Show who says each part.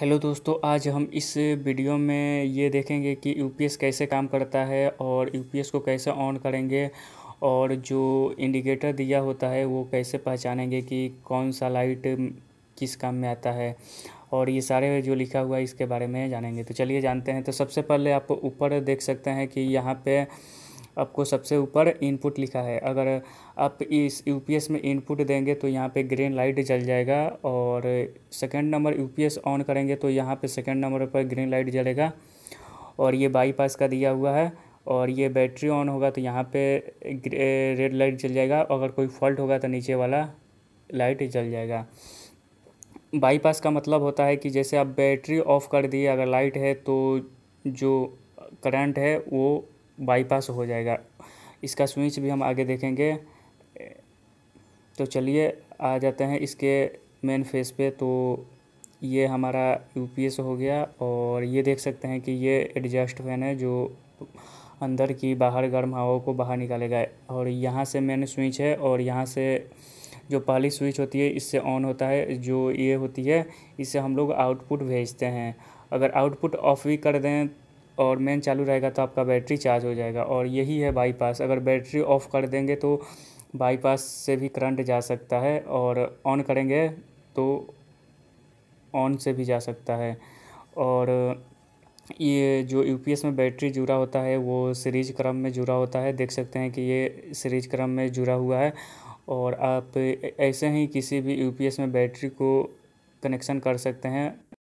Speaker 1: hello दोस्तों आज हम इस वीडियो में ये देखेंगे कि यूपीएस कैसे काम करता है और यूपीएस को कैसे ऑन करेंगे और जो इंडिकेटर दिया होता है वो कैसे पहचानेंगे कि कौन सा लाइट किस काम में आता है और ये सारे जो लिखा हुआ है इसके बारे में जानेंगे तो चलिए जानते हैं तो सबसे पहले आप ऊपर देख सकते हैं कि यहाँ पर आपको सबसे ऊपर इनपुट लिखा है अगर आप इस यूपीएस में इनपुट देंगे तो यहाँ पे ग्रीन लाइट जल जाएगा और सेकंड नंबर यूपीएस ऑन करेंगे तो यहाँ पे सेकंड नंबर पर ग्रीन लाइट जलेगा और ये बाईपास का दिया हुआ है और ये बैटरी ऑन होगा तो यहाँ पे रेड लाइट जल जाएगा अगर कोई फॉल्ट होगा तो नीचे वाला लाइट जल जाएगा बाईपास का मतलब होता है कि जैसे आप बैटरी ऑफ कर दिए अगर लाइट है तो जो करंट है वो बाईपास हो जाएगा इसका स्विच भी हम आगे देखेंगे तो चलिए आ जाते हैं इसके मेन फेस पे तो ये हमारा यूपीएस हो गया और ये देख सकते हैं कि ये एडजस्ट फैन है जो अंदर की बाहर गर्म हवाओं को बाहर निकालेगा और यहाँ से मेन स्विच है और यहाँ से जो पहली स्विच होती है इससे ऑन होता है जो ये होती है इससे हम लोग आउटपुट भेजते हैं अगर आउटपुट ऑफ भी कर दें और मेन चालू रहेगा तो आपका बैटरी चार्ज हो जाएगा और यही है बाईपास अगर बैटरी ऑफ़ कर देंगे तो बाईपास से भी करंट जा सकता है और ऑन करेंगे तो ऑन से भी जा सकता है और ये जो यूपीएस में बैटरी जुड़ा होता है वो सीरीज क्रम में जुड़ा होता है देख सकते हैं कि ये सीरीज क्रम में जुड़ा हुआ है और आप ऐसे ही किसी भी यूपीएस में बैटरी को कनेक्शन कर सकते हैं